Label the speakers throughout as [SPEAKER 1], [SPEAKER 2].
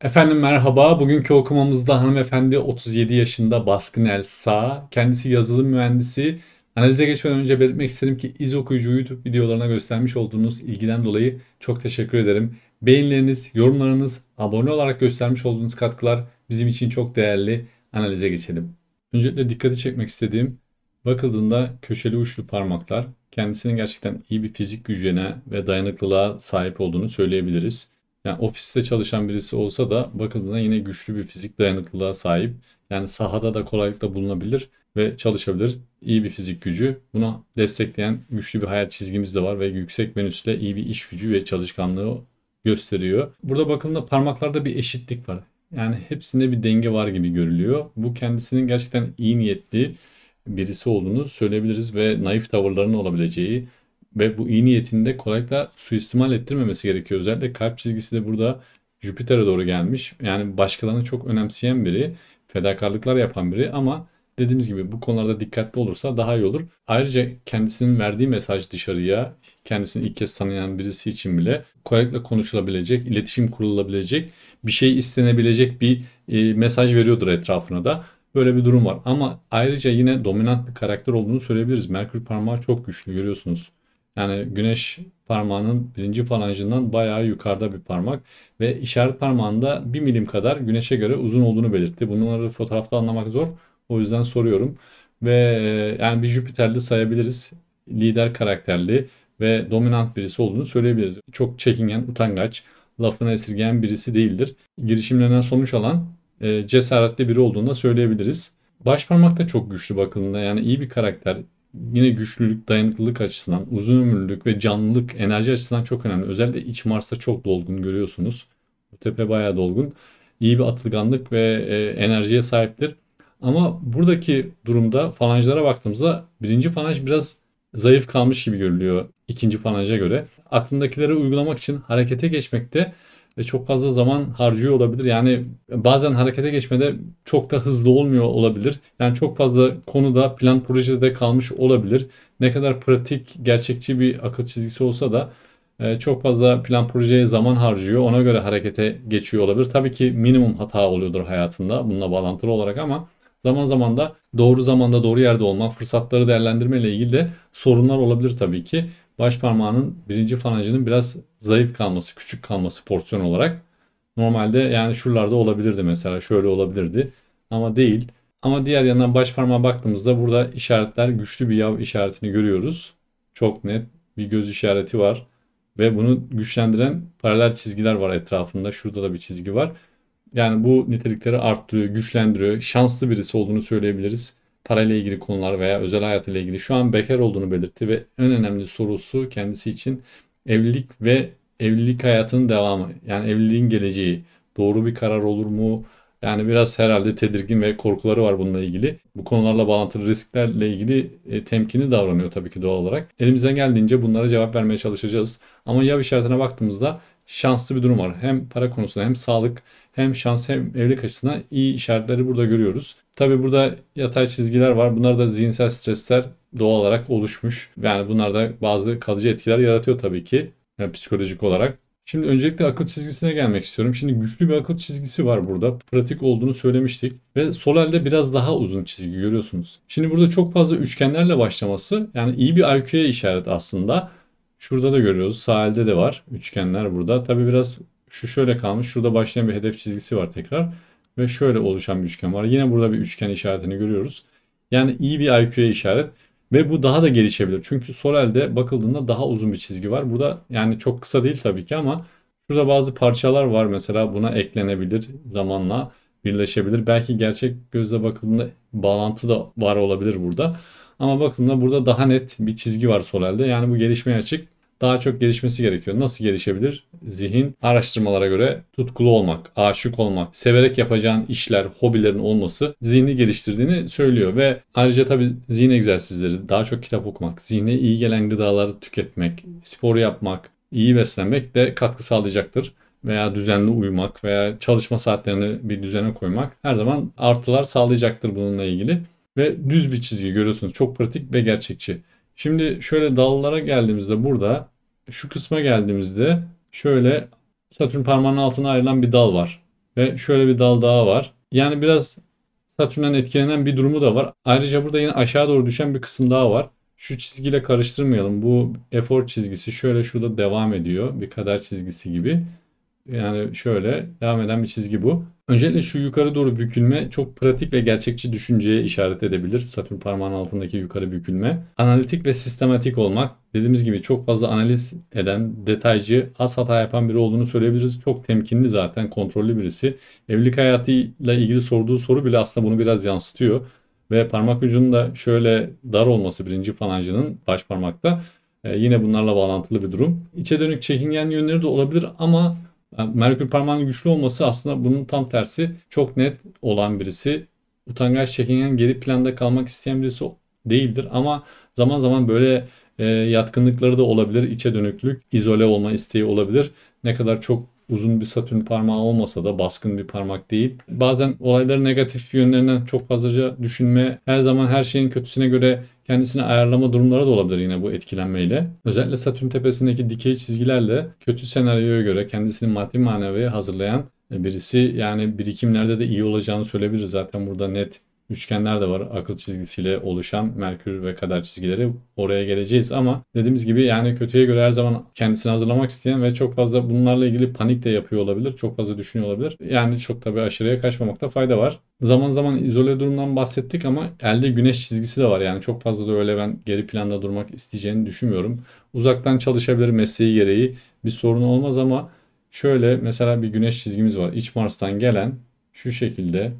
[SPEAKER 1] Efendim merhaba. Bugünkü okumamızda hanımefendi 37 yaşında Baskın Elsa. Kendisi yazılım mühendisi. Analize geçmeden önce belirtmek isterim ki iz okuyucu YouTube videolarına göstermiş olduğunuz ilgiden dolayı çok teşekkür ederim. Beğenileriniz, yorumlarınız, abone olarak göstermiş olduğunuz katkılar bizim için çok değerli. Analize geçelim. Öncelikle dikkati çekmek istediğim bakıldığında köşeli uçlu parmaklar kendisinin gerçekten iyi bir fizik gücüne ve dayanıklılığa sahip olduğunu söyleyebiliriz. Yani ofiste çalışan birisi olsa da bakıldığında yine güçlü bir fizik dayanıklılığa sahip. Yani sahada da kolaylıkla bulunabilir ve çalışabilir. İyi bir fizik gücü. Buna destekleyen güçlü bir hayat çizgimiz de var ve yüksek menüsle iyi bir iş gücü ve çalışkanlığı gösteriyor. Burada bakıldığında parmaklarda bir eşitlik var. Yani hepsinde bir denge var gibi görülüyor. Bu kendisinin gerçekten iyi niyetli birisi olduğunu söyleyebiliriz ve naif tavırlarının olabileceği, ve bu iyi niyetini de kolaylıkla suistimal ettirmemesi gerekiyor. Özellikle kalp çizgisi de burada Jüpiter'e doğru gelmiş. Yani başkalarını çok önemseyen biri, fedakarlıklar yapan biri ama dediğimiz gibi bu konularda dikkatli olursa daha iyi olur. Ayrıca kendisinin verdiği mesaj dışarıya, kendisini ilk kez tanıyan birisi için bile kolaylıkla konuşulabilecek, iletişim kurulabilecek, bir şey istenebilecek bir e, mesaj veriyordur etrafına da. Böyle bir durum var. Ama ayrıca yine dominant bir karakter olduğunu söyleyebiliriz. Merkür parmağı çok güçlü görüyorsunuz. Yani güneş parmağının birinci falancından bayağı yukarıda bir parmak ve işaret parmağında 1 milim kadar güneşe göre uzun olduğunu belirtti. Bunları fotoğrafta anlamak zor. O yüzden soruyorum. Ve e, yani bir Jüpiterli sayabiliriz. Lider karakterli ve dominant birisi olduğunu söyleyebiliriz. Çok çekingen, utangaç, lafını esirgeyen birisi değildir. Girişimlerinden sonuç alan e, cesaretli biri olduğunu da söyleyebiliriz. Başparmak da çok güçlü bakıldığında yani iyi bir karakter, yine güçlülük, dayanıklılık açısından, uzun ömürlülük ve canlılık enerji açısından çok önemli. Özellikle iç Mars'ta çok dolgun görüyorsunuz. Bu tepe bayağı dolgun. İyi bir atılganlık ve e, enerjiye sahiptir. Ama buradaki durumda falanjlara baktığımızda birinci falanj biraz zayıf kalmış gibi görülüyor ikinci falanca göre. Aklındakileri uygulamak için harekete geçmekte ve çok fazla zaman harcıyor olabilir. Yani bazen harekete geçmede çok da hızlı olmuyor olabilir. Yani çok fazla konuda plan projede kalmış olabilir. Ne kadar pratik, gerçekçi bir akıl çizgisi olsa da e, çok fazla plan projeye zaman harcıyor. Ona göre harekete geçiyor olabilir. Tabii ki minimum hata oluyordur hayatında bununla bağlantılı olarak ama zaman zaman da doğru zamanda doğru yerde olma, fırsatları değerlendirme ile ilgili de sorunlar olabilir tabii ki baş parmağının birinci falancının biraz zayıf kalması, küçük kalması porsiyon olarak. Normalde yani şuralarda olabilirdi mesela şöyle olabilirdi ama değil. Ama diğer yandan baş parmağa baktığımızda burada işaretler güçlü bir yav işaretini görüyoruz. Çok net bir göz işareti var ve bunu güçlendiren paralel çizgiler var etrafında. Şurada da bir çizgi var. Yani bu nitelikleri arttırıyor, güçlendiriyor. Şanslı birisi olduğunu söyleyebiliriz parayla ilgili konular veya özel hayatıyla ilgili şu an bekar olduğunu belirtti ve en önemli sorusu kendisi için evlilik ve evlilik hayatının devamı yani evliliğin geleceği doğru bir karar olur mu? Yani biraz herhalde tedirgin ve korkuları var bununla ilgili. Bu konularla bağlantılı risklerle ilgili e, temkinli davranıyor tabii ki doğal olarak. Elimizden geldiğince bunlara cevap vermeye çalışacağız. Ama yav işaretine baktığımızda şanslı bir durum var. Hem para konusunda hem sağlık hem şans hem evlilik açısından iyi işaretleri burada görüyoruz. Tabi burada yatay çizgiler var. Bunlar da zihinsel stresler doğal olarak oluşmuş. Yani bunlar da bazı kalıcı etkiler yaratıyor tabii ki yani psikolojik olarak. Şimdi öncelikle akıl çizgisine gelmek istiyorum. Şimdi güçlü bir akıl çizgisi var burada. Pratik olduğunu söylemiştik. Ve sol elde biraz daha uzun çizgi görüyorsunuz. Şimdi burada çok fazla üçgenlerle başlaması yani iyi bir IQ'ya işaret aslında. Şurada da görüyoruz. Sağ elde de var. Üçgenler burada. Tabi biraz şu şöyle kalmış. Şurada başlayan bir hedef çizgisi var tekrar. Ve şöyle oluşan bir üçgen var. Yine burada bir üçgen işaretini görüyoruz. Yani iyi bir IQ'ya işaret. Ve bu daha da gelişebilir. Çünkü sol elde bakıldığında daha uzun bir çizgi var. Burada yani çok kısa değil tabii ki ama şurada bazı parçalar var. Mesela buna eklenebilir zamanla birleşebilir. Belki gerçek gözle bakıldığında bağlantı da var olabilir burada. Ama bakıldığında burada daha net bir çizgi var sol elde. Yani bu gelişmeye açık daha çok gelişmesi gerekiyor. Nasıl gelişebilir? Zihin araştırmalara göre tutkulu olmak, aşık olmak, severek yapacağın işler, hobilerin olması zihni geliştirdiğini söylüyor ve ayrıca tabii zihin egzersizleri, daha çok kitap okumak, zihne iyi gelen gıdaları tüketmek, spor yapmak, iyi beslenmek de katkı sağlayacaktır veya düzenli uyumak veya çalışma saatlerini bir düzene koymak her zaman artılar sağlayacaktır bununla ilgili. Ve düz bir çizgi görüyorsunuz. Çok pratik ve gerçekçi. Şimdi şöyle dallara geldiğimizde burada şu kısma geldiğimizde şöyle Satürn parmağının altına ayrılan bir dal var. Ve şöyle bir dal daha var. Yani biraz Satürn'den etkilenen bir durumu da var. Ayrıca burada yine aşağı doğru düşen bir kısım daha var. Şu çizgiyle karıştırmayalım. Bu efor çizgisi şöyle şurada devam ediyor. Bir kader çizgisi gibi yani şöyle devam eden bir çizgi bu. Öncelikle şu yukarı doğru bükülme çok pratik ve gerçekçi düşünceye işaret edebilir. Satürn parmağının altındaki yukarı bükülme. Analitik ve sistematik olmak. Dediğimiz gibi çok fazla analiz eden, detaycı, az hata yapan biri olduğunu söyleyebiliriz. Çok temkinli zaten, kontrollü birisi. Evlilik hayatıyla ilgili sorduğu soru bile aslında bunu biraz yansıtıyor. Ve parmak ucunun da şöyle dar olması birinci falancının baş parmakta. Ee, yine bunlarla bağlantılı bir durum. İçe dönük çekingen yönleri de olabilir ama yani Merkür parmağının güçlü olması aslında bunun tam tersi çok net olan birisi. Utangaç, çekingen, geri planda kalmak isteyen birisi değildir ama zaman zaman böyle e, yatkınlıkları da olabilir. İçe dönüklük, izole olma isteği olabilir. Ne kadar çok uzun bir satürn parmağı olmasa da baskın bir parmak değil. Bazen olayları negatif yönlerinden çok fazlaca düşünme, her zaman her şeyin kötüsüne göre kendisini ayarlama durumları da olabilir yine bu etkilenmeyle. Özellikle Satürn tepesindeki dikey çizgilerle kötü senaryoya göre kendisini maddi manevi hazırlayan birisi yani birikimlerde de iyi olacağını söyleyebiliriz zaten burada net üçgenler de var. Akıl çizgisiyle oluşan Merkür ve kader çizgileri. Oraya geleceğiz ama dediğimiz gibi yani kötüye göre her zaman kendisini hazırlamak isteyen ve çok fazla bunlarla ilgili panik de yapıyor olabilir. Çok fazla düşünüyor olabilir. Yani çok tabii aşırıya kaçmamakta fayda var. Zaman zaman izole durumdan bahsettik ama elde güneş çizgisi de var. Yani çok fazla da öyle ben geri planda durmak isteyeceğini düşünmüyorum. Uzaktan çalışabilir mesleği gereği bir sorun olmaz ama şöyle mesela bir güneş çizgimiz var. İç Mars'tan gelen şu şekilde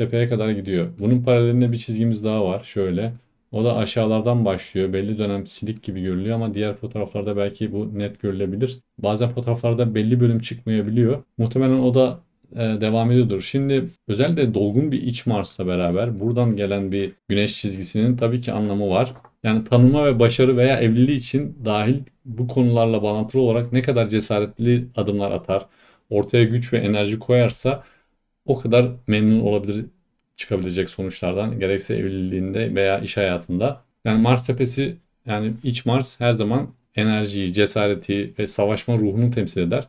[SPEAKER 1] tepeye kadar gidiyor. Bunun paralelinde bir çizgimiz daha var. Şöyle. O da aşağılardan başlıyor. Belli dönem silik gibi görülüyor ama diğer fotoğraflarda belki bu net görülebilir. Bazen fotoğraflarda belli bölüm çıkmayabiliyor. Muhtemelen o da e, devam ediyordur. Şimdi özellikle dolgun bir iç Mars'la beraber buradan gelen bir güneş çizgisinin tabii ki anlamı var. Yani tanıma ve başarı veya evliliği için dahil bu konularla bağlantılı olarak ne kadar cesaretli adımlar atar, ortaya güç ve enerji koyarsa o kadar memnun olabilir çıkabilecek sonuçlardan gerekse evliliğinde veya iş hayatında. Yani Mars tepesi yani iç Mars her zaman enerjiyi, cesareti ve savaşma ruhunu temsil eder.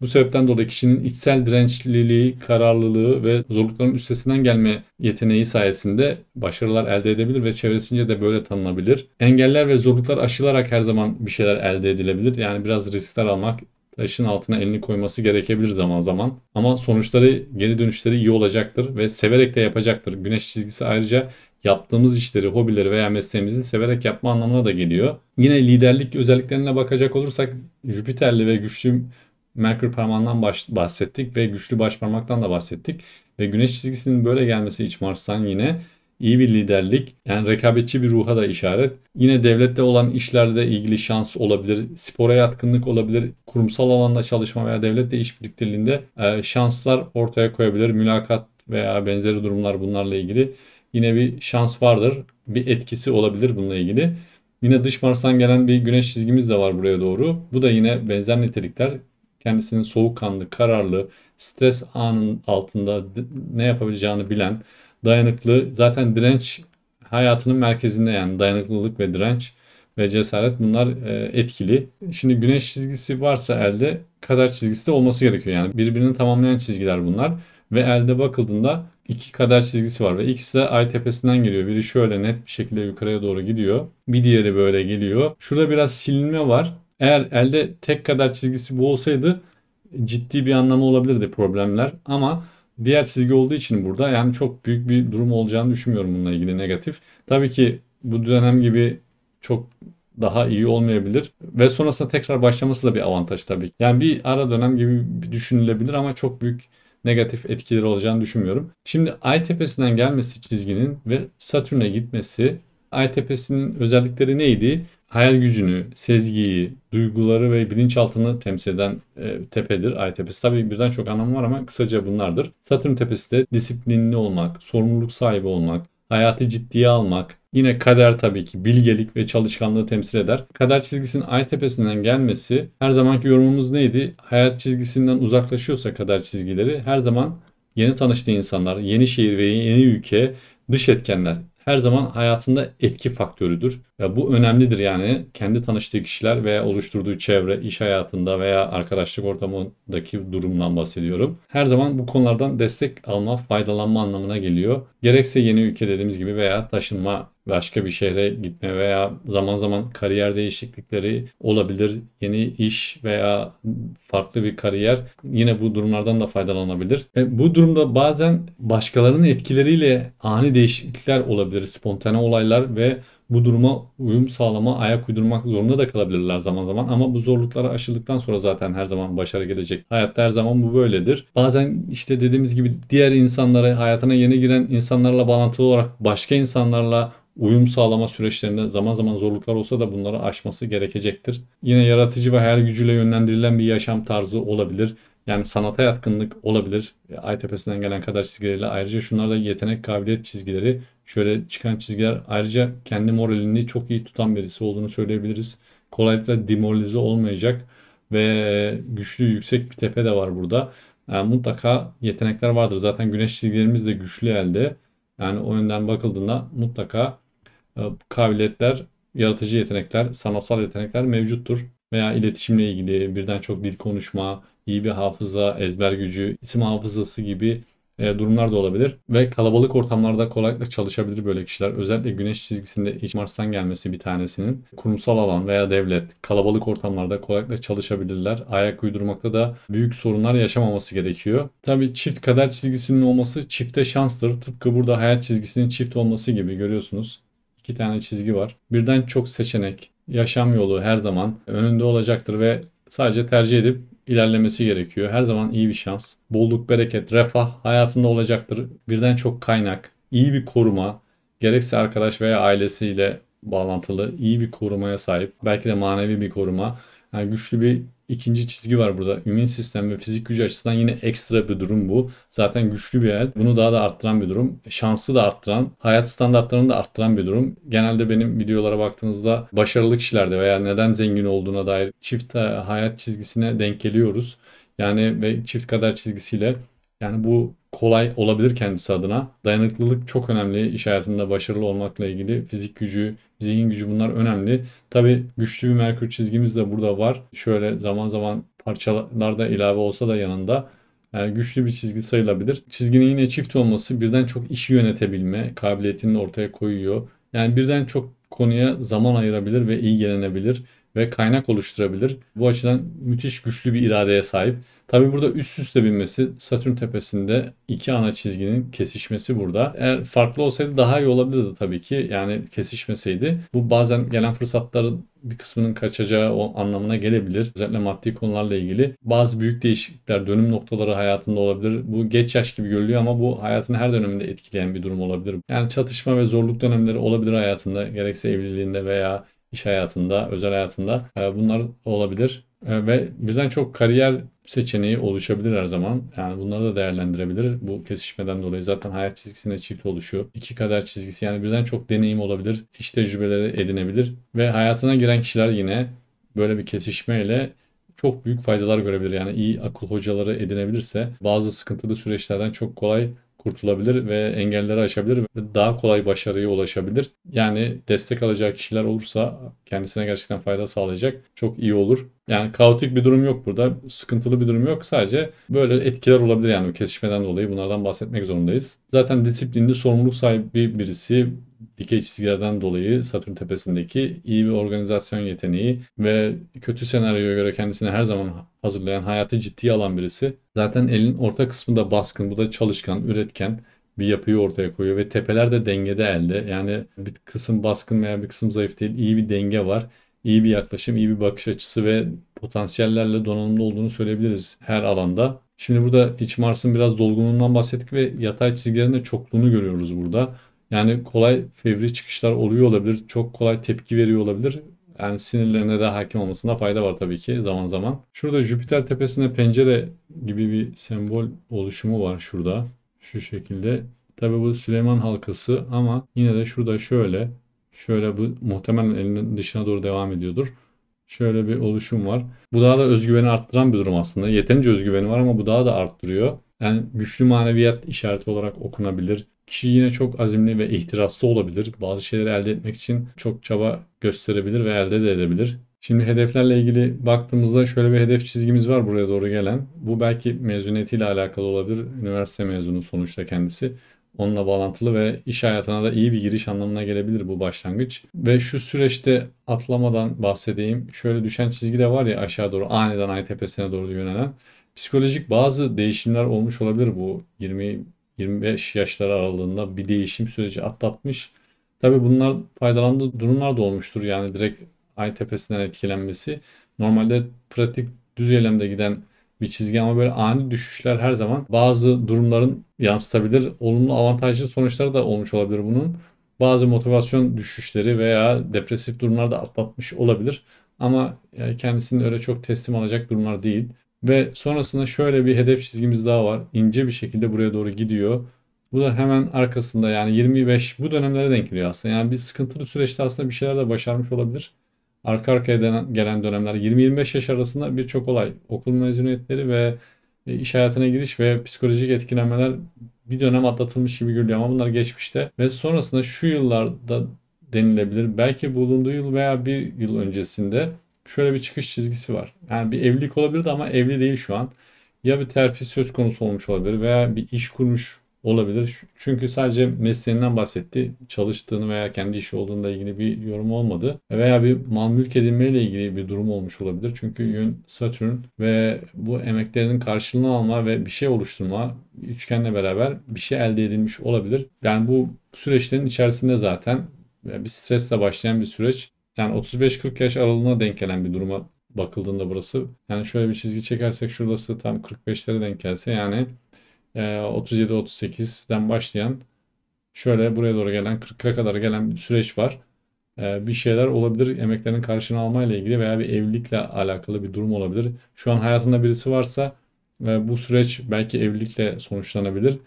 [SPEAKER 1] Bu sebepten dolayı kişinin içsel dirençliliği, kararlılığı ve zorlukların üstesinden gelme yeteneği sayesinde başarılar elde edebilir ve çevresince de böyle tanınabilir. Engeller ve zorluklar aşılarak her zaman bir şeyler elde edilebilir. Yani biraz riskler almak, taşın altına elini koyması gerekebilir zaman zaman. Ama sonuçları, geri dönüşleri iyi olacaktır ve severek de yapacaktır. Güneş çizgisi ayrıca yaptığımız işleri, hobileri veya mesleğimizi severek yapma anlamına da geliyor. Yine liderlik özelliklerine bakacak olursak Jüpiterli ve güçlü Merkür parmağından bahsettik ve güçlü baş parmaktan da bahsettik. Ve güneş çizgisinin böyle gelmesi iç Mars'tan yine iyi bir liderlik yani rekabetçi bir ruha da işaret. Yine devlette olan işlerde ilgili şans olabilir, spora yatkınlık olabilir, kurumsal alanda çalışma veya devletle iş birlikteliğinde şanslar ortaya koyabilir. Mülakat veya benzeri durumlar bunlarla ilgili yine bir şans vardır. Bir etkisi olabilir bununla ilgili. Yine dış Mars'tan gelen bir güneş çizgimiz de var buraya doğru. Bu da yine benzer nitelikler. Kendisinin soğukkanlı, kararlı, stres anın altında ne yapabileceğini bilen, dayanıklı zaten direnç hayatının merkezinde yani dayanıklılık ve direnç ve cesaret bunlar e, etkili. Şimdi güneş çizgisi varsa elde kader çizgisi de olması gerekiyor. Yani birbirini tamamlayan çizgiler bunlar. Ve elde bakıldığında iki kader çizgisi var ve ikisi de ay tepesinden geliyor. Biri şöyle net bir şekilde yukarıya doğru gidiyor. Bir diğeri böyle geliyor. Şurada biraz silinme var. Eğer elde tek kader çizgisi bu olsaydı ciddi bir anlamı olabilirdi problemler. Ama diğer çizgi olduğu için burada yani çok büyük bir durum olacağını düşünmüyorum bununla ilgili negatif. Tabii ki bu dönem gibi çok daha iyi olmayabilir ve sonrasında tekrar başlaması da bir avantaj tabii. Yani bir ara dönem gibi düşünülebilir ama çok büyük negatif etkileri olacağını düşünmüyorum. Şimdi ay tepesinden gelmesi çizginin ve Satürn'e gitmesi ay tepesinin özellikleri neydi? hayal gücünü, sezgiyi, duyguları ve bilinçaltını temsil eden e, tepedir ay tepesi. tabii birden çok anlamı var ama kısaca bunlardır. Satürn tepesi de disiplinli olmak, sorumluluk sahibi olmak, hayatı ciddiye almak, Yine kader tabii ki bilgelik ve çalışkanlığı temsil eder. Kader çizgisinin ay tepesinden gelmesi her zamanki yorumumuz neydi? Hayat çizgisinden uzaklaşıyorsa kader çizgileri her zaman yeni tanıştığı insanlar, yeni şehir ve yeni ülke dış etkenler her zaman hayatında etki faktörüdür. Ya bu önemlidir yani kendi tanıştığı kişiler veya oluşturduğu çevre, iş hayatında veya arkadaşlık ortamındaki durumdan bahsediyorum. Her zaman bu konulardan destek alma, faydalanma anlamına geliyor. Gerekse yeni ülke dediğimiz gibi veya taşınma başka bir şehre gitme veya zaman zaman kariyer değişiklikleri olabilir. Yeni iş veya farklı bir kariyer yine bu durumlardan da faydalanabilir. E, bu durumda bazen başkalarının etkileriyle ani değişiklikler olabilir. Spontane olaylar ve bu duruma uyum sağlama, ayak uydurmak zorunda da kalabilirler zaman zaman. Ama bu zorluklara aşıldıktan sonra zaten her zaman başarı gelecek. Hayatta her zaman bu böyledir. Bazen işte dediğimiz gibi diğer insanlara, hayatına yeni giren insanlarla bağlantılı olarak başka insanlarla uyum sağlama süreçlerinde zaman zaman zorluklar olsa da bunları aşması gerekecektir. Yine yaratıcı ve hayal gücüyle yönlendirilen bir yaşam tarzı olabilir. Yani sanata yatkınlık olabilir. E, ay tepesinden gelen kadar çizgileriyle. Ayrıca şunlar da yetenek kabiliyet çizgileri. Şöyle çıkan çizgiler ayrıca kendi moralini çok iyi tutan birisi olduğunu söyleyebiliriz. Kolaylıkla demoralize olmayacak ve güçlü yüksek bir tepe de var burada. Yani mutlaka yetenekler vardır. Zaten güneş çizgilerimiz de güçlü elde. Yani o yönden bakıldığında mutlaka e, kabiliyetler, yaratıcı yetenekler, sanatsal yetenekler mevcuttur. Veya iletişimle ilgili birden çok dil konuşma, iyi bir hafıza, ezber gücü, isim hafızası gibi e, durumlar da olabilir. Ve kalabalık ortamlarda kolaylıkla çalışabilir böyle kişiler. Özellikle güneş çizgisinde iç Mars'tan gelmesi bir tanesinin. Kurumsal alan veya devlet kalabalık ortamlarda kolaylıkla çalışabilirler. Ayak uydurmakta da büyük sorunlar yaşamaması gerekiyor. Tabii çift kader çizgisinin olması çifte şanstır. Tıpkı burada hayat çizgisinin çift olması gibi görüyorsunuz iki tane çizgi var. Birden çok seçenek, yaşam yolu her zaman önünde olacaktır ve sadece tercih edip ilerlemesi gerekiyor. Her zaman iyi bir şans. Bolluk, bereket, refah hayatında olacaktır. Birden çok kaynak, iyi bir koruma, gerekse arkadaş veya ailesiyle bağlantılı iyi bir korumaya sahip. Belki de manevi bir koruma. Yani güçlü bir ikinci çizgi var burada. Ümin sistem ve fizik gücü açısından yine ekstra bir durum bu. Zaten güçlü bir el. Bunu daha da arttıran bir durum. Şansı da arttıran, hayat standartlarını da arttıran bir durum. Genelde benim videolara baktığınızda başarılı kişilerde veya neden zengin olduğuna dair çift e, hayat çizgisine denk geliyoruz. Yani ve çift kader çizgisiyle yani bu kolay olabilir kendisi adına. Dayanıklılık çok önemli. İş hayatında başarılı olmakla ilgili fizik gücü, zihin gücü bunlar önemli. Tabi güçlü bir Merkür çizgimiz de burada var. Şöyle zaman zaman parçalarda ilave olsa da yanında e, güçlü bir çizgi sayılabilir. Çizginin yine çift olması birden çok işi yönetebilme kabiliyetini ortaya koyuyor. Yani birden çok konuya zaman ayırabilir ve iyi gelenebilir ve kaynak oluşturabilir. Bu açıdan müthiş güçlü bir iradeye sahip. Tabi burada üst üste binmesi Satürn tepesinde iki ana çizginin kesişmesi burada. Eğer farklı olsaydı daha iyi olabilirdi tabii ki. Yani kesişmeseydi. Bu bazen gelen fırsatların bir kısmının kaçacağı o anlamına gelebilir. Özellikle maddi konularla ilgili bazı büyük değişiklikler, dönüm noktaları hayatında olabilir. Bu geç yaş gibi görülüyor ama bu hayatın her döneminde etkileyen bir durum olabilir. Yani çatışma ve zorluk dönemleri olabilir hayatında. Gerekse evliliğinde veya iş hayatında, özel hayatında e, bunlar olabilir. E, ve birden çok kariyer seçeneği oluşabilir her zaman. Yani bunları da değerlendirebilir. Bu kesişmeden dolayı zaten hayat çizgisine çift oluşu, iki kader çizgisi yani birden çok deneyim olabilir, iş tecrübeleri edinebilir ve hayatına giren kişiler yine böyle bir kesişmeyle çok büyük faydalar görebilir. Yani iyi akıl hocaları edinebilirse bazı sıkıntılı süreçlerden çok kolay kurtulabilir ve engelleri aşabilir ve daha kolay başarıya ulaşabilir. Yani destek alacağı kişiler olursa kendisine gerçekten fayda sağlayacak. Çok iyi olur. Yani kaotik bir durum yok burada. Sıkıntılı bir durum yok. Sadece böyle etkiler olabilir yani kesişmeden dolayı. Bunlardan bahsetmek zorundayız. Zaten disiplinli, sorumluluk sahibi birisi dikey çizgilerden dolayı Satürn tepesindeki iyi bir organizasyon yeteneği ve kötü senaryoya göre kendisini her zaman hazırlayan, hayatı ciddiye alan birisi. Zaten elin orta kısmında baskın, bu da çalışkan, üretken bir yapıyı ortaya koyuyor ve tepeler de dengede elde. Yani bir kısım baskın veya bir kısım zayıf değil, iyi bir denge var. İyi bir yaklaşım, iyi bir bakış açısı ve potansiyellerle donanımlı olduğunu söyleyebiliriz her alanda. Şimdi burada iç Mars'ın biraz dolgunluğundan bahsettik ve yatay çizgilerinde çokluğunu görüyoruz burada. Yani kolay fevri çıkışlar oluyor olabilir. Çok kolay tepki veriyor olabilir. Yani sinirlerine de hakim olmasında fayda var tabii ki zaman zaman. Şurada Jüpiter tepesinde pencere gibi bir sembol oluşumu var şurada. Şu şekilde. Tabii bu Süleyman halkası ama yine de şurada şöyle. Şöyle bu muhtemelen elinin dışına doğru devam ediyordur. Şöyle bir oluşum var. Bu daha da özgüveni arttıran bir durum aslında. Yeterince özgüveni var ama bu daha da arttırıyor. Yani güçlü maneviyat işareti olarak okunabilir. Kişi yine çok azimli ve ihtiraslı olabilir. Bazı şeyleri elde etmek için çok çaba gösterebilir ve elde de edebilir. Şimdi hedeflerle ilgili baktığımızda şöyle bir hedef çizgimiz var buraya doğru gelen. Bu belki mezuniyetiyle alakalı olabilir. Üniversite mezunu sonuçta kendisi. Onunla bağlantılı ve iş hayatına da iyi bir giriş anlamına gelebilir bu başlangıç. Ve şu süreçte atlamadan bahsedeyim. Şöyle düşen çizgi de var ya aşağı doğru aniden ay tepesine doğru yönelen. Psikolojik bazı değişimler olmuş olabilir bu 20 25 yaşları aralığında bir değişim süreci atlatmış. Tabii bunlar faydalandığı durumlar da olmuştur. Yani direkt ay tepesinden etkilenmesi. Normalde pratik düz eylemde giden bir çizgi ama böyle ani düşüşler her zaman bazı durumların yansıtabilir. Olumlu avantajlı sonuçları da olmuş olabilir bunun. Bazı motivasyon düşüşleri veya depresif durumlar da atlatmış olabilir. Ama yani kendisini öyle çok teslim alacak durumlar değil. Ve sonrasında şöyle bir hedef çizgimiz daha var. İnce bir şekilde buraya doğru gidiyor. Bu da hemen arkasında yani 25 bu dönemlere denk geliyor aslında. Yani bir sıkıntılı süreçte aslında bir şeyler de başarmış olabilir. Arka arkaya denen, gelen dönemler 20-25 yaş arasında birçok olay. Okul mezuniyetleri ve e, iş hayatına giriş ve psikolojik etkilenmeler bir dönem atlatılmış gibi görülüyor ama bunlar geçmişte. Ve sonrasında şu yıllarda denilebilir. Belki bulunduğu yıl veya bir yıl öncesinde şöyle bir çıkış çizgisi var. Yani bir evlilik olabilir ama evli değil şu an. Ya bir terfi söz konusu olmuş olabilir veya bir iş kurmuş olabilir. Çünkü sadece mesleğinden bahsetti. Çalıştığını veya kendi işi olduğunda ilgili bir yorum olmadı. Veya bir mal mülk edinmeyle ilgili bir durum olmuş olabilir. Çünkü yön Satürn ve bu emeklerinin karşılığını alma ve bir şey oluşturma üçgenle beraber bir şey elde edilmiş olabilir. Yani bu süreçlerin içerisinde zaten bir stresle başlayan bir süreç yani 35-40 yaş aralığına denk gelen bir duruma bakıldığında burası yani şöyle bir çizgi çekersek şurası tam 45'lere denk gelse yani 37-38'den e, başlayan şöyle buraya doğru gelen 40'a kadar gelen bir süreç var. E, bir şeyler olabilir emeklerin karşılığını almayla ilgili veya bir evlilikle alakalı bir durum olabilir. Şu an hayatında birisi varsa e, bu süreç belki evlilikle sonuçlanabilir.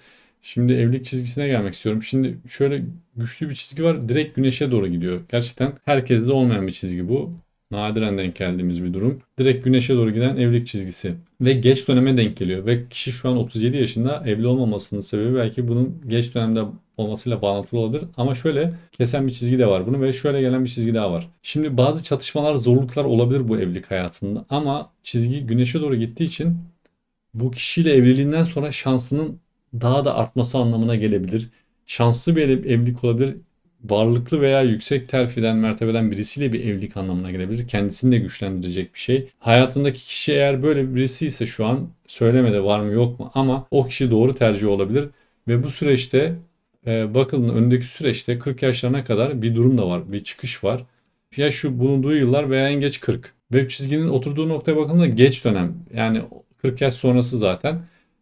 [SPEAKER 1] Şimdi evlilik çizgisine gelmek istiyorum. Şimdi şöyle güçlü bir çizgi var. Direkt güneşe doğru gidiyor. Gerçekten herkeste olmayan bir çizgi bu. Nadiren denk geldiğimiz bir durum. Direkt güneşe doğru giden evlilik çizgisi. Ve geç döneme denk geliyor. Ve kişi şu an 37 yaşında evli olmamasının sebebi belki bunun geç dönemde olmasıyla bağlantılı olabilir. Ama şöyle kesen bir çizgi de var bunun ve şöyle gelen bir çizgi daha var. Şimdi bazı çatışmalar, zorluklar olabilir bu evlilik hayatında ama çizgi güneşe doğru gittiği için bu kişiyle evliliğinden sonra şansının daha da artması anlamına gelebilir. Şanslı bir evlilik olabilir. Varlıklı veya yüksek terfiden mertebeden birisiyle bir evlilik anlamına gelebilir. Kendisini de güçlendirecek bir şey. Hayatındaki kişi eğer böyle birisi ise şu an söylemede var mı yok mu ama o kişi doğru tercih olabilir. Ve bu süreçte e, bakılın önündeki süreçte 40 yaşlarına kadar bir durum da var. Bir çıkış var. Ya şu bulunduğu yıllar veya en geç 40. Web çizginin oturduğu noktaya da geç dönem. Yani 40 yaş sonrası zaten.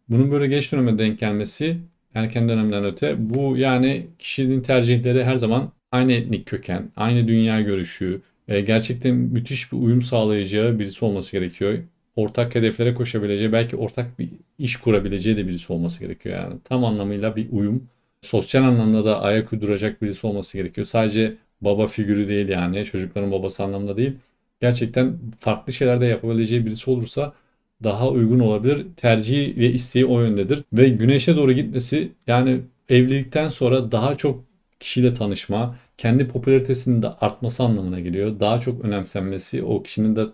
[SPEAKER 1] Bunun böyle geç döneme denk gelmesi erken dönemden öte bu yani kişinin tercihleri her zaman aynı etnik köken, aynı dünya görüşü, e, gerçekten müthiş bir uyum sağlayacağı birisi olması gerekiyor. Ortak hedeflere koşabileceği, belki ortak bir iş kurabileceği de birisi olması gerekiyor yani. Tam anlamıyla bir uyum, sosyal anlamda da ayak uyduracak birisi olması gerekiyor. Sadece baba figürü değil yani, çocukların babası anlamda değil. Gerçekten farklı şeyler de yapabileceği birisi olursa daha uygun olabilir. Tercihi ve isteği o yöndedir. Ve güneşe doğru gitmesi yani evlilikten sonra daha çok kişiyle tanışma, kendi popülaritesinin de artması anlamına geliyor. Daha çok önemsenmesi o kişinin de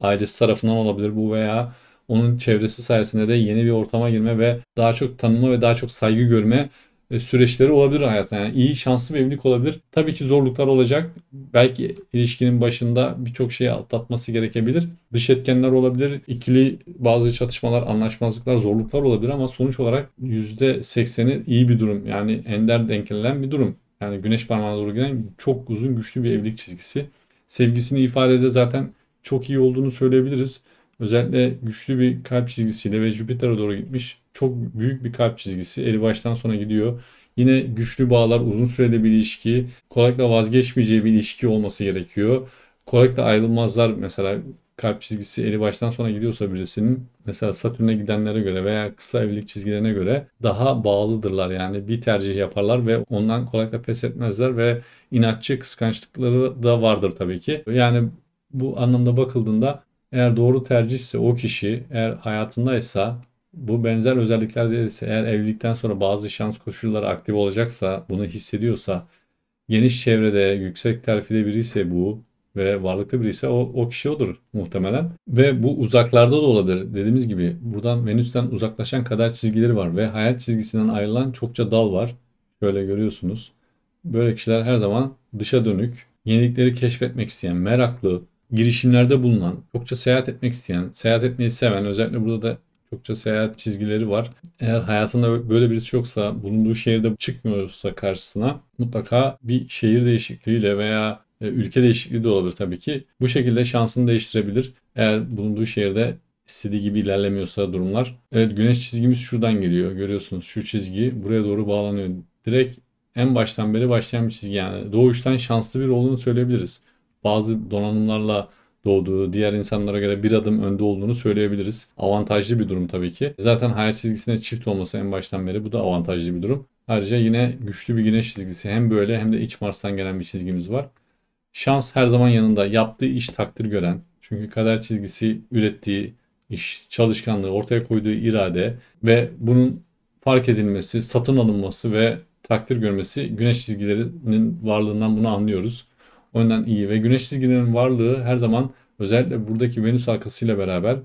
[SPEAKER 1] ailesi tarafından olabilir bu veya onun çevresi sayesinde de yeni bir ortama girme ve daha çok tanıma ve daha çok saygı görme e, süreçleri olabilir hayatında. Yani iyi, şanslı bir evlilik olabilir. Tabii ki zorluklar olacak. Belki ilişkinin başında birçok şeyi atlatması gerekebilir. Dış etkenler olabilir. İkili bazı çatışmalar, anlaşmazlıklar, zorluklar olabilir ama sonuç olarak %80'i iyi bir durum. Yani ender denklenen bir durum. Yani güneş parmağına doğru giden çok uzun güçlü bir evlilik çizgisi. Sevgisini ifadede zaten çok iyi olduğunu söyleyebiliriz. Özellikle güçlü bir kalp çizgisiyle ve Jüpiter'e doğru gitmiş. Çok büyük bir kalp çizgisi. Eli baştan sona gidiyor. Yine güçlü bağlar, uzun süreli bir ilişki, kolaylıkla vazgeçmeyeceği bir ilişki olması gerekiyor. Kolaylıkla ayrılmazlar mesela kalp çizgisi eli baştan sona gidiyorsa birisinin mesela Satürn'e gidenlere göre veya kısa evlilik çizgilerine göre daha bağlıdırlar. Yani bir tercih yaparlar ve ondan kolaylıkla pes etmezler ve inatçı kıskançlıkları da vardır tabii ki. Yani bu anlamda bakıldığında eğer doğru tercihse o kişi eğer hayatındaysa bu benzer özellikler ise eğer evlilikten sonra bazı şans koşulları aktif olacaksa bunu hissediyorsa geniş çevrede yüksek terfide biri ise bu ve varlıklı biri ise o, o kişi odur muhtemelen. Ve bu uzaklarda da olabilir. Dediğimiz gibi buradan Venüs'ten uzaklaşan kadar çizgileri var ve hayat çizgisinden ayrılan çokça dal var. Şöyle görüyorsunuz. Böyle kişiler her zaman dışa dönük, yenilikleri keşfetmek isteyen, meraklı, girişimlerde bulunan, çokça seyahat etmek isteyen, seyahat etmeyi seven, özellikle burada da çokça seyahat çizgileri var. Eğer hayatında böyle birisi yoksa, bulunduğu şehirde çıkmıyorsa karşısına mutlaka bir şehir değişikliğiyle veya e, ülke değişikliği de olabilir tabii ki. Bu şekilde şansını değiştirebilir. Eğer bulunduğu şehirde istediği gibi ilerlemiyorsa durumlar. Evet güneş çizgimiz şuradan geliyor. Görüyorsunuz şu çizgi buraya doğru bağlanıyor. Direkt en baştan beri başlayan bir çizgi yani. Doğuştan şanslı bir olduğunu söyleyebiliriz bazı donanımlarla doğduğu, diğer insanlara göre bir adım önde olduğunu söyleyebiliriz. Avantajlı bir durum tabii ki. Zaten hayat çizgisine çift olması en baştan beri bu da avantajlı bir durum. Ayrıca yine güçlü bir güneş çizgisi hem böyle hem de iç Mars'tan gelen bir çizgimiz var. Şans her zaman yanında yaptığı iş takdir gören. Çünkü kader çizgisi ürettiği iş, çalışkanlığı, ortaya koyduğu irade ve bunun fark edilmesi, satın alınması ve takdir görmesi güneş çizgilerinin varlığından bunu anlıyoruz. O yüzden iyi ve güneş çizgilerinin varlığı her zaman özellikle buradaki Venüs halkasıyla beraber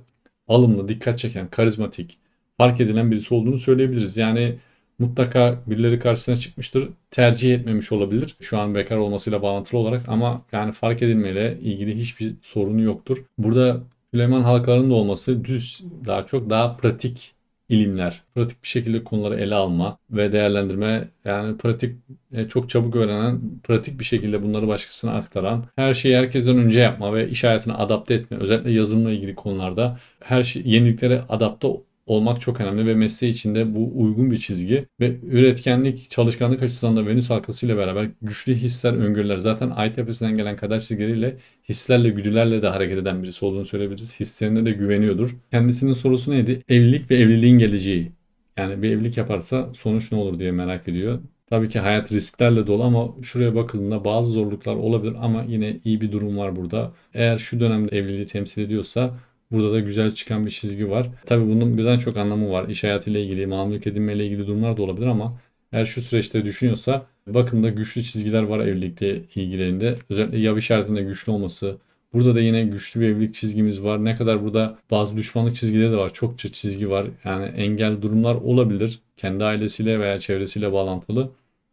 [SPEAKER 1] alımlı, dikkat çeken, karizmatik, fark edilen birisi olduğunu söyleyebiliriz. Yani mutlaka birileri karşısına çıkmıştır. Tercih etmemiş olabilir. Şu an bekar olmasıyla bağlantılı olarak ama yani fark edilmeyle ilgili hiçbir sorunu yoktur. Burada Süleyman halkalarının da olması düz daha çok daha pratik ilimler, pratik bir şekilde konuları ele alma ve değerlendirme yani pratik e, çok çabuk öğrenen, pratik bir şekilde bunları başkasına aktaran, her şeyi herkesten önce yapma ve iş hayatına adapte etme, özellikle yazılımla ilgili konularda her şey yeniliklere adapte olmak çok önemli ve mesleği içinde bu uygun bir çizgi ve üretkenlik, çalışkanlık açısından da Venüs halkası ile beraber güçlü hisler, öngörüler zaten ay tepesinden gelen kader çizgileriyle hislerle, güdülerle de hareket eden birisi olduğunu söyleyebiliriz. Hislerine de güveniyordur. Kendisinin sorusu neydi? Evlilik ve evliliğin geleceği. Yani bir evlilik yaparsa sonuç ne olur diye merak ediyor. Tabii ki hayat risklerle dolu ama şuraya bakıldığında bazı zorluklar olabilir ama yine iyi bir durum var burada. Eğer şu dönemde evliliği temsil ediyorsa Burada da güzel çıkan bir çizgi var. Tabi bunun birden çok anlamı var. İş hayatıyla ilgili, mamluk edinmeyle ilgili durumlar da olabilir ama eğer şu süreçte düşünüyorsa bakın da güçlü çizgiler var evlilikle ilgilerinde. Özellikle yav işaretinde güçlü olması. Burada da yine güçlü bir evlilik çizgimiz var. Ne kadar burada bazı düşmanlık çizgileri de var. Çokça çizgi var. Yani engel durumlar olabilir. Kendi ailesiyle veya çevresiyle bağlantılı.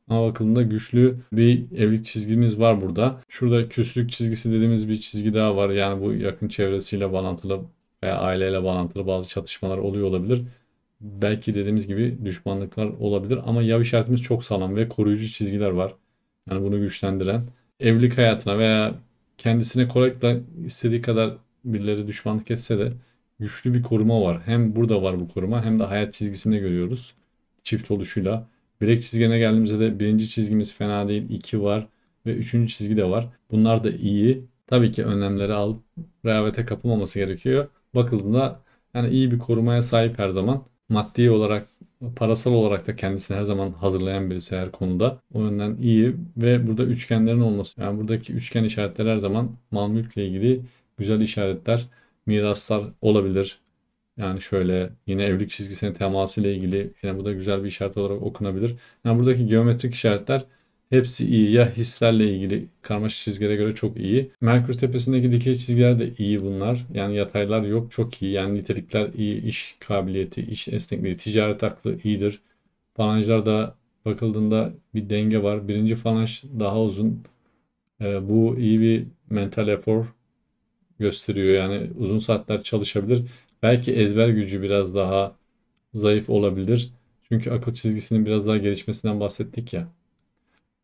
[SPEAKER 1] Ama bakıldığında güçlü bir evlilik çizgimiz var burada. Şurada küslük çizgisi dediğimiz bir çizgi daha var. Yani bu yakın çevresiyle bağlantılı veya aileyle bağlantılı bazı çatışmalar oluyor olabilir. Belki dediğimiz gibi düşmanlıklar olabilir ama yav işaretimiz çok sağlam ve koruyucu çizgiler var. Yani bunu güçlendiren. Evlilik hayatına veya kendisine kolaylıkla istediği kadar birileri düşmanlık etse de güçlü bir koruma var. Hem burada var bu koruma hem de hayat çizgisinde görüyoruz. Çift oluşuyla Break çizgine geldiğimizde de birinci çizgimiz fena değil. 2 var ve üçüncü çizgi de var. Bunlar da iyi. Tabii ki önlemleri al, rehavete kapılmaması gerekiyor. Bakıldığında yani iyi bir korumaya sahip her zaman. Maddi olarak, parasal olarak da kendisini her zaman hazırlayan birisi her konuda. O yönden iyi ve burada üçgenlerin olması. Yani buradaki üçgen işaretleri her zaman mal mülkle ilgili güzel işaretler, miraslar olabilir. Yani şöyle yine evlilik çizgisine teması ile ilgili yine bu da güzel bir işaret olarak okunabilir. Yani buradaki geometrik işaretler hepsi iyi. Ya hislerle ilgili karmaşık çizgilere göre çok iyi. Merkür tepesindeki dikey çizgiler de iyi bunlar. Yani yataylar yok çok iyi. Yani nitelikler iyi. iş kabiliyeti, iş esnekliği, ticaret aklı iyidir. Falanjlar da bakıldığında bir denge var. Birinci falanj daha uzun. E, bu iyi bir mental efor gösteriyor. Yani uzun saatler çalışabilir. Belki ezber gücü biraz daha zayıf olabilir. Çünkü akıl çizgisinin biraz daha gelişmesinden bahsettik ya.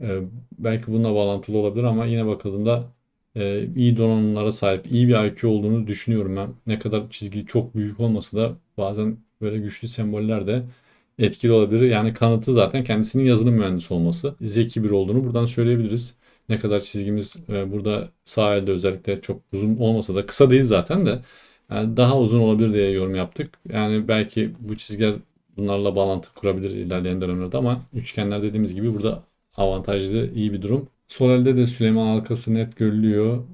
[SPEAKER 1] Ee, belki bununla bağlantılı olabilir ama yine bakıldığında e, iyi donanımlara sahip, iyi bir IQ olduğunu düşünüyorum ben. Ne kadar çizgi çok büyük olmasa da bazen böyle güçlü semboller de etkili olabilir. Yani kanıtı zaten kendisinin yazılım mühendisi olması. Zeki bir olduğunu buradan söyleyebiliriz. Ne kadar çizgimiz e, burada sağ elde özellikle çok uzun olmasa da kısa değil zaten de yani daha uzun olabilir diye yorum yaptık. Yani belki bu çizgiler bunlarla bağlantı kurabilir ilerleyen dönemlerde ama üçgenler dediğimiz gibi burada avantajlı iyi bir durum. Sol elde de Süleyman halkası net görülüyor.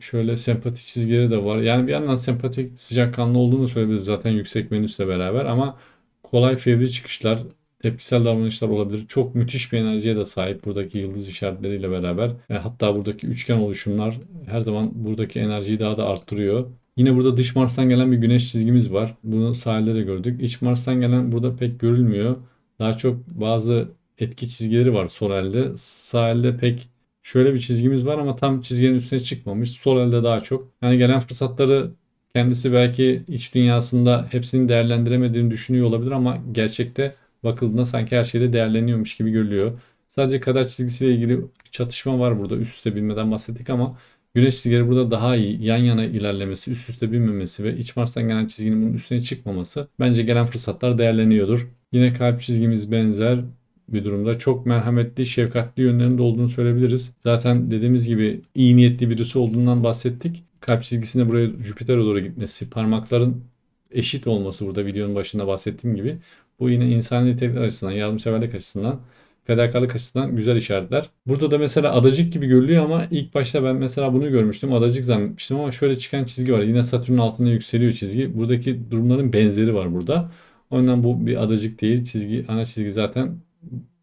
[SPEAKER 1] Şöyle sempatik çizgileri de var. Yani bir yandan sempatik sıcakkanlı olduğunu söyleyebiliriz zaten yüksek menüsle beraber ama kolay fevri çıkışlar, tepkisel davranışlar olabilir. Çok müthiş bir enerjiye de sahip buradaki yıldız işaretleriyle beraber. E, hatta buradaki üçgen oluşumlar her zaman buradaki enerjiyi daha da arttırıyor. Yine burada dış Mars'tan gelen bir güneş çizgimiz var. Bunu sahilde de gördük. İç Mars'tan gelen burada pek görülmüyor. Daha çok bazı etki çizgileri var Sorel'de. Sahilde pek şöyle bir çizgimiz var ama tam çizginin üstüne çıkmamış. Sorel'de daha çok. Yani gelen fırsatları kendisi belki iç dünyasında hepsini değerlendiremediğini düşünüyor olabilir ama gerçekte bakıldığında sanki her şeyde değerleniyormuş gibi görülüyor. Sadece kader çizgisiyle ilgili çatışma var burada. Üst üste bilmeden bahsettik ama Güneş çizgileri burada daha iyi yan yana ilerlemesi, üst üste binmemesi ve iç Mars'tan gelen çizginin bunun üstüne çıkmaması bence gelen fırsatlar değerleniyordur. Yine kalp çizgimiz benzer bir durumda. Çok merhametli, şefkatli yönlerinde olduğunu söyleyebiliriz. Zaten dediğimiz gibi iyi niyetli birisi olduğundan bahsettik. Kalp çizgisinde buraya Jüpiter'e doğru gitmesi, parmakların eşit olması burada videonun başında bahsettiğim gibi. Bu yine insani nitelikler açısından, yardımseverlik açısından fedakarlık açısından güzel işaretler. Burada da mesela adacık gibi görülüyor ama ilk başta ben mesela bunu görmüştüm. Adacık zannetmiştim ama şöyle çıkan çizgi var. Yine Satürn'ün altında yükseliyor çizgi. Buradaki durumların benzeri var burada. O yüzden bu bir adacık değil. Çizgi, ana çizgi zaten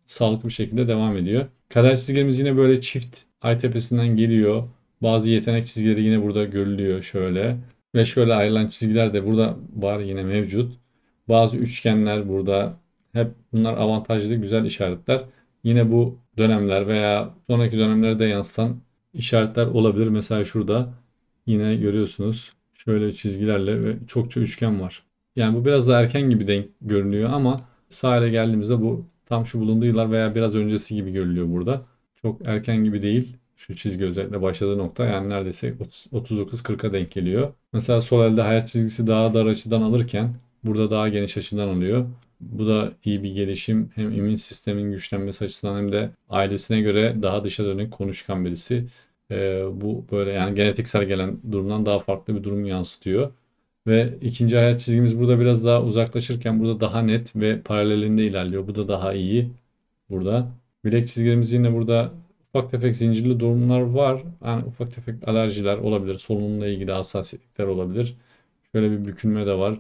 [SPEAKER 1] sağlıklı bir şekilde devam ediyor. Kader çizgimiz yine böyle çift ay tepesinden geliyor. Bazı yetenek çizgileri yine burada görülüyor şöyle. Ve şöyle ayrılan çizgiler de burada var yine mevcut. Bazı üçgenler burada hep bunlar avantajlı güzel işaretler. Yine bu dönemler veya sonraki dönemlere de yansıtan işaretler olabilir. Mesela şurada yine görüyorsunuz şöyle çizgilerle ve çokça üçgen var. Yani bu biraz daha erken gibi denk görünüyor ama sahile geldiğimizde bu tam şu bulunduğu yıllar veya biraz öncesi gibi görülüyor burada. Çok erken gibi değil. Şu çizgi özellikle başladığı nokta yani neredeyse 39-40'a denk geliyor. Mesela sol elde hayat çizgisi daha dar açıdan alırken Burada daha geniş açıdan oluyor. Bu da iyi bir gelişim. Hem immün sistemin güçlenmesi açısından hem de ailesine göre daha dışa dönük konuşkan birisi. Ee, bu böyle yani genetiksel gelen durumdan daha farklı bir durum yansıtıyor. Ve ikinci hayat çizgimiz burada biraz daha uzaklaşırken burada daha net ve paralelinde ilerliyor. Bu da daha iyi burada. Bilek çizgilerimiz yine burada ufak tefek zincirli durumlar var. Yani ufak tefek alerjiler olabilir. Solunumla ilgili hassasiyetler olabilir. Şöyle bir bükülme de var.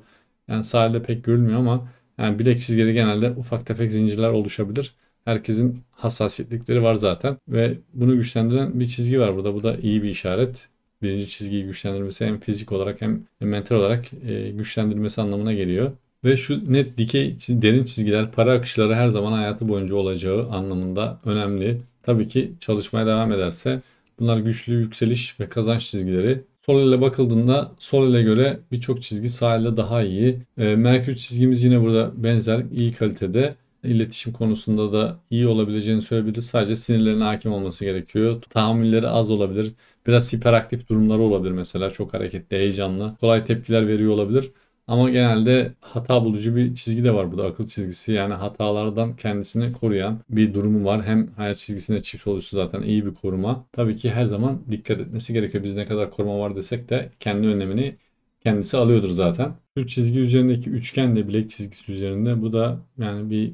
[SPEAKER 1] Yani sahilde pek görülmüyor ama yani bilek çizgileri genelde ufak tefek zincirler oluşabilir. Herkesin hassasiyetlikleri var zaten ve bunu güçlendiren bir çizgi var burada. Bu da iyi bir işaret. Birinci çizgiyi güçlendirmesi hem fizik olarak hem mental olarak e, güçlendirmesi anlamına geliyor. Ve şu net dikey derin çizgiler para akışları her zaman hayatı boyunca olacağı anlamında önemli. Tabii ki çalışmaya devam ederse bunlar güçlü yükseliş ve kazanç çizgileri Sol ele bakıldığında sol ele göre birçok çizgi sağ elde daha iyi. E, Merkür çizgimiz yine burada benzer iyi kalitede. İletişim konusunda da iyi olabileceğini söyleyebilir. Sadece sinirlerine hakim olması gerekiyor. Tahammülleri az olabilir. Biraz hiperaktif durumları olabilir mesela. Çok hareketli, heyecanlı. Kolay tepkiler veriyor olabilir. Ama genelde hata bulucu bir çizgi de var burada akıl çizgisi. Yani hatalardan kendisini koruyan bir durumu var. Hem hayat çizgisinde çift oluşu zaten iyi bir koruma. Tabii ki her zaman dikkat etmesi gerekiyor. Biz ne kadar koruma var desek de kendi önlemini kendisi alıyordur zaten. Şu çizgi üzerindeki üçgen de bilek çizgisi üzerinde. Bu da yani bir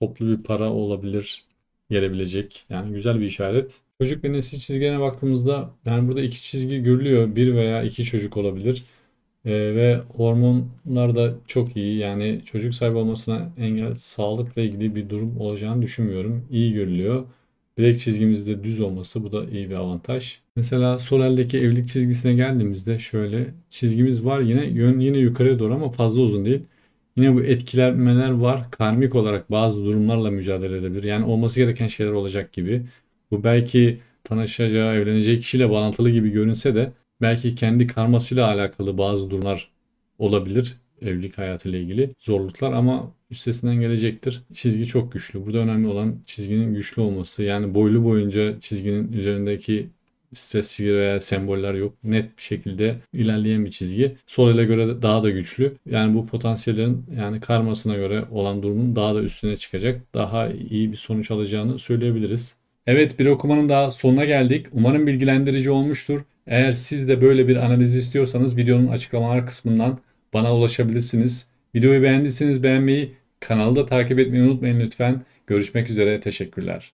[SPEAKER 1] toplu bir para olabilir gelebilecek. Yani güzel bir işaret. Çocuk ve nesil çizgilerine baktığımızda yani burada iki çizgi görülüyor. Bir veya iki çocuk olabilir. E, ve hormonlar da çok iyi. Yani çocuk sahibi olmasına engel sağlıkla ilgili bir durum olacağını düşünmüyorum. İyi görülüyor. Bilek çizgimizde düz olması bu da iyi bir avantaj. Mesela sol eldeki evlilik çizgisine geldiğimizde şöyle çizgimiz var yine yön yine yukarıya doğru ama fazla uzun değil. Yine bu etkilenmeler var. Karmik olarak bazı durumlarla mücadele edebilir. Yani olması gereken şeyler olacak gibi. Bu belki tanışacağı, evleneceği kişiyle bağlantılı gibi görünse de belki kendi karmasıyla alakalı bazı durumlar olabilir evlilik hayatıyla ilgili zorluklar ama üstesinden gelecektir. Çizgi çok güçlü. Burada önemli olan çizginin güçlü olması. Yani boylu boyunca çizginin üzerindeki stres veya semboller yok. Net bir şekilde ilerleyen bir çizgi. Sol ele göre daha da güçlü. Yani bu potansiyellerin yani karmasına göre olan durumun daha da üstüne çıkacak. Daha iyi bir sonuç alacağını söyleyebiliriz. Evet bir okumanın daha sonuna geldik. Umarım bilgilendirici olmuştur. Eğer siz de böyle bir analiz istiyorsanız videonun açıklamalar kısmından bana ulaşabilirsiniz. Videoyu beğendiyseniz beğenmeyi, kanalı da takip etmeyi unutmayın lütfen. Görüşmek üzere, teşekkürler.